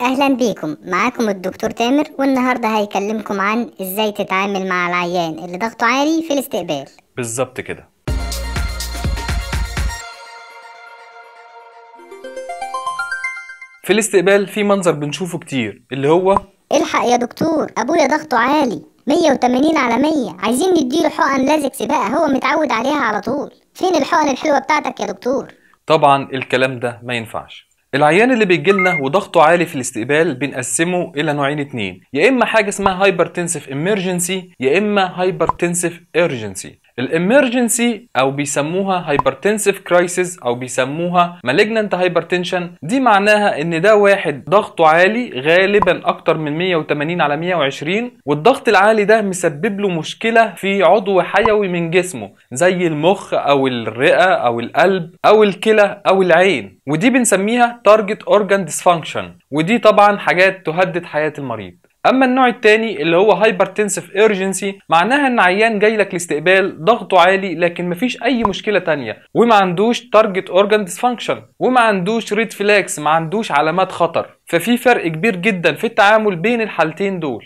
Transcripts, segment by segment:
اهلا بيكم معاكم الدكتور تامر والنهارده هيكلمكم عن ازاي تتعامل مع العيان اللي ضغطه عالي في الاستقبال بالظبط كده في الاستقبال في منظر بنشوفه كتير اللي هو الحق يا دكتور ابويا ضغطه عالي 180 على 100 عايزين نديله حقن لازكس بقى هو متعود عليها على طول فين الحقن الحلوه بتاعتك يا دكتور طبعا الكلام ده ما ينفعش العيان اللي بيجي لنا وضغطه عالي في الاستقبال بنقسمه الى نوعين اتنين يا اما حاجه اسمها هايبرتنسيف امرجنسي يا اما هايبرتنسيف ايرجنسي الامرجنسي او بيسموها هايبرتنسيف كرايسيس او بيسموها مالجننت هايبرتنشن دي معناها ان ده واحد ضغطه عالي غالبا اكتر من 180 على 120 والضغط العالي ده مسبب له مشكله في عضو حيوي من جسمه زي المخ او الرئه او القلب او الكلى او العين ودي بنسميها تارجت اورجان ديسفانكشن ودي طبعا حاجات تهدد حياه المريض اما النوع الثاني اللي هو هايبرتنسيف ايرجنسي معناها ان عيان جاي لك لاستقبال ضغطه عالي لكن مفيش اي مشكله ثانيه وما عندوش تارجت اورجان ديسفانكشن وما عندوش ريد فلاكس ما عندوش علامات خطر ففي فرق كبير جدا في التعامل بين الحالتين دول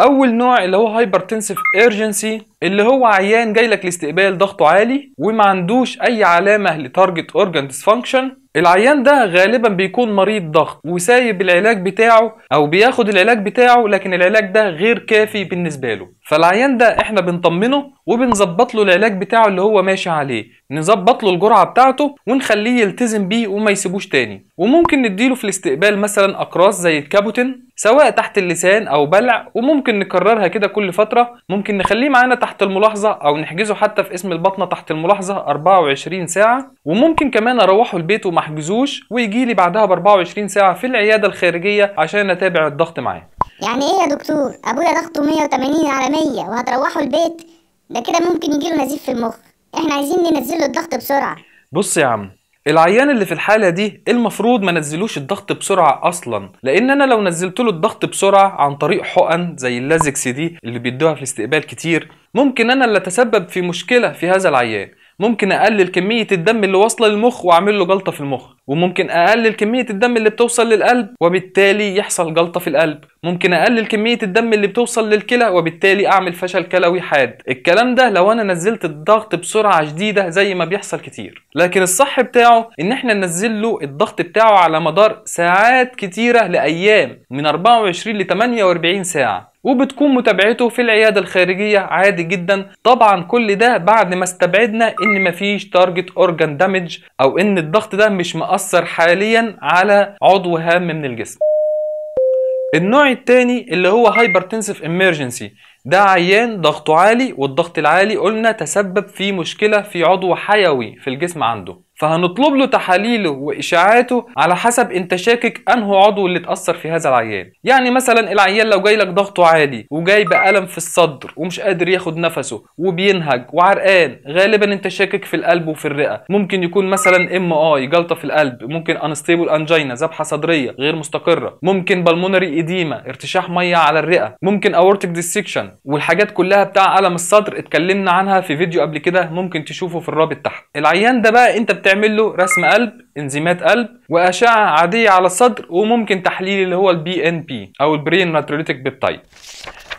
اول نوع اللي هو هايبرتنسيف ايرجنسي اللي هو عيان جاي لك لاستقبال ضغطه عالي وما عندوش اي علامه لتارجت اورجان ديسفانكشن العيان ده غالبا بيكون مريض ضغط وسايب العلاج بتاعه او بياخد العلاج بتاعه لكن العلاج ده غير كافي بالنسبه له فالعيان ده احنا بنطمنه وبنظبط له العلاج بتاعه اللي هو ماشي عليه نظبط له الجرعه بتاعته ونخليه يلتزم بيه وما يسيبوش تاني وممكن نديله في الاستقبال مثلا اقراص زي الكابوتين سواء تحت اللسان او بلع وممكن نكررها كده كل فتره ممكن نخليه معانا تحت الملاحظه او نحجزه حتى في اسم البطنه تحت الملاحظه 24 ساعه وممكن كمان اروحه البيت ومحجزوش ويجي لي بعدها ب 24 ساعه في العياده الخارجيه عشان اتابع الضغط معاه يعني ايه يا دكتور ابويا ضغطه 180 على 100 وهتروحه البيت ده كده ممكن يجيله نزيف في المخ احنا عايزين ننزل له الضغط بسرعه بص يا عم العيان اللي في الحالة دي المفروض ما نزلوش الضغط بسرعة أصلا لأن أنا لو نزلت له الضغط بسرعة عن طريق حقن زي اللازكس دي اللي بيدوها في الاستقبال كتير ممكن أنا اللي أتسبب في مشكلة في هذا العيان ممكن أقلل كمية الدم اللي واصلة للمخ وأعمل له جلطة في المخ وممكن اقلل كميه الدم اللي بتوصل للقلب وبالتالي يحصل جلطه في القلب ممكن اقلل كميه الدم اللي بتوصل للكلى وبالتالي اعمل فشل كلوي حاد الكلام ده لو انا نزلت الضغط بسرعه شديده زي ما بيحصل كتير لكن الصح بتاعه ان احنا ننزل له الضغط بتاعه على مدار ساعات كتيره لايام من 24 ل 48 ساعه وبتكون متابعته في العياده الخارجيه عادي جدا طبعا كل ده بعد ما استبعدنا ان مفيش تارجت اورجان دامج او ان الضغط ده مش مأثر بتأثر حاليا على عضو هام من الجسم النوع الثاني اللي هو هايبرتنسف اميرجنسي ده عيان ضغطه عالي والضغط العالي قلنا تسبب في مشكلة في عضو حيوي في الجسم عنده فهنطلب له تحاليله واشاعاته على حسب انت شاكك انه عضو اللي اتاثر في هذا العيان يعني مثلا العيان لو جاي لك ضغطه عالي وجاي بالم في الصدر ومش قادر ياخد نفسه وبينهج وعرقان غالبا انت شاكك في القلب وفي الرئه ممكن يكون مثلا ام اي جلطه في القلب ممكن انستيبل انجينا ذبحه صدريه غير مستقره ممكن بالمونري اديما ارتشاح ميه على الرئه ممكن اورتك ديسكشن والحاجات كلها بتاع الم الصدر اتكلمنا عنها في فيديو قبل كده ممكن تشوفه في الرابط تحت العيان ده بقى انت تعمل له رسم قلب انزيمات قلب واشعه عاديه على الصدر وممكن تحليل اللي هو البي ان بي او البرين ناتروليتيك بيبتايد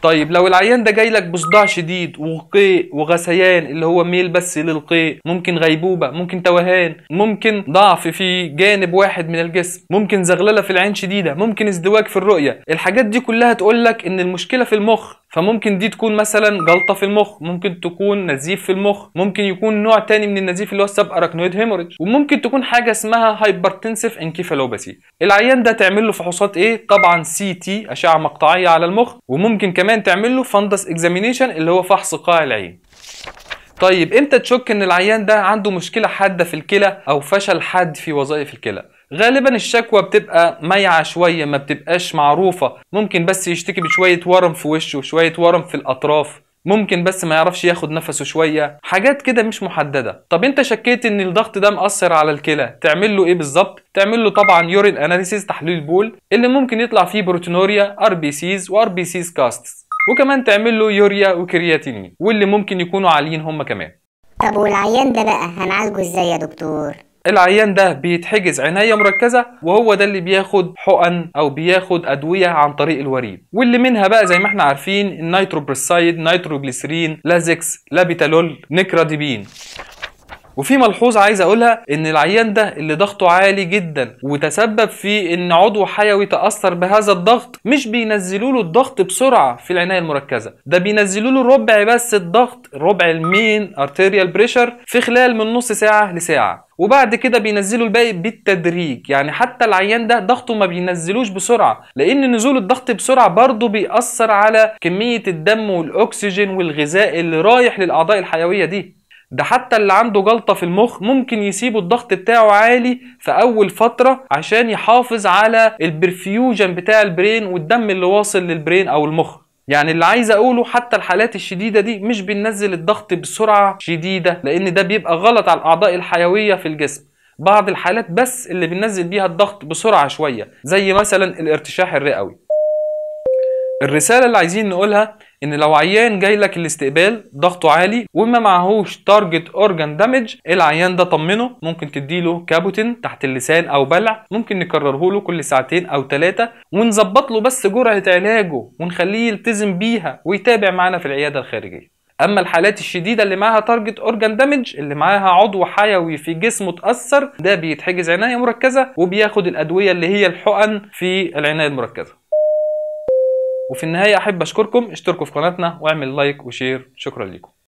طيب لو العيان ده جاي لك بصداع شديد وقيء وغثيان اللي هو ميل بس للقيء ممكن غيبوبه ممكن توهان ممكن ضعف في جانب واحد من الجسم ممكن زغلله في العين شديده ممكن ازدواج في الرؤيه الحاجات دي كلها تقول لك ان المشكله في المخ فممكن دي تكون مثلا جلطه في المخ ممكن تكون نزيف في المخ ممكن يكون نوع تاني من النزيف اللي هو السب اراكنويد هيموريج وممكن تكون حاجه اسمها هايبرتنسيف انكيفالوباثي العيان ده تعمل له فحوصات ايه طبعا سي تي اشعه مقطعيه على المخ وممكن كمان تعمل له فندس اكزامينيشن اللي هو فحص قاع العين طيب امتى تشك ان العيان ده عنده مشكله حاده في الكلى او فشل حاد في وظائف الكلى غالبا الشكوى بتبقى ميعة شوية ما بتبقاش معروفة ممكن بس يشتكي بشوية ورم في وشه شوية ورم في الأطراف ممكن بس ما يعرفش ياخد نفسه شويه حاجات كده مش محدده طب انت شكيت ان الضغط ده مأثر على الكلى تعمل له ايه بالظبط تعمل له طبعا يورين اناليسيز تحليل بول اللي ممكن يطلع فيه بروتينوريا ار بي سيز وار بي سيز كاستس وكمان تعمل له يوريا وكرياتينين واللي ممكن يكونوا عاليين هم كمان طب والعيان ده بقى هنعالجه ازاي يا دكتور العيان ده بيتحجز عنايه مركزه وهو ده اللي بياخد حقن او بياخد ادويه عن طريق الوريد واللي منها بقى زي ما احنا عارفين النيتروبرسايد نيتروجليسرين لازكس لابيتالول نكراديبين وفي ملحوظه عايز اقولها ان العيان ده اللي ضغطه عالي جدا وتسبب في ان عضو حيوي تاثر بهذا الضغط مش بينزلوا له الضغط بسرعه في العنايه المركزه ده بينزلوا له ربع بس الضغط ربع المين ارتيريال بريشر في خلال من نص ساعه لساعه وبعد كده بينزلوا الباقي بالتدريج يعني حتى العيان ده ضغطه ما بينزلوش بسرعه لان نزول الضغط بسرعه برضه بيأثر على كميه الدم والاكسجين والغذاء اللي رايح للاعضاء الحيويه دي ده حتى اللي عنده جلطة في المخ ممكن يسيبه الضغط بتاعه عالي في أول فترة عشان يحافظ على البرفيوجن بتاع البرين والدم اللي واصل للبرين أو المخ يعني اللي عايز اقوله حتى الحالات الشديده دي مش بننزل الضغط بسرعه شديده لان ده بيبقى غلط على الاعضاء الحيويه في الجسم بعض الحالات بس اللي بننزل بيها الضغط بسرعه شويه زي مثلا الارتشاح الرئوي الرساله اللي عايزين نقولها ان لو عيان جاي لك الاستقبال ضغطه عالي وما معهوش تارجت اورجان دامج العيان ده طمنه ممكن تديله كابوتين تحت اللسان او بلع ممكن نكرره له كل ساعتين او ثلاثه ونظبط له بس جرعه علاجه ونخليه يلتزم بيها ويتابع معانا في العياده الخارجيه اما الحالات الشديده اللي معاها تارجت اورجان دامج اللي معاها عضو حيوي في جسمه اتاثر ده بيتحجز عنايه مركزه وبياخد الادويه اللي هي الحقن في العنايه المركزه وفي النهايه احب اشكركم اشتركوا في قناتنا واعمل لايك وشير شكرا لكم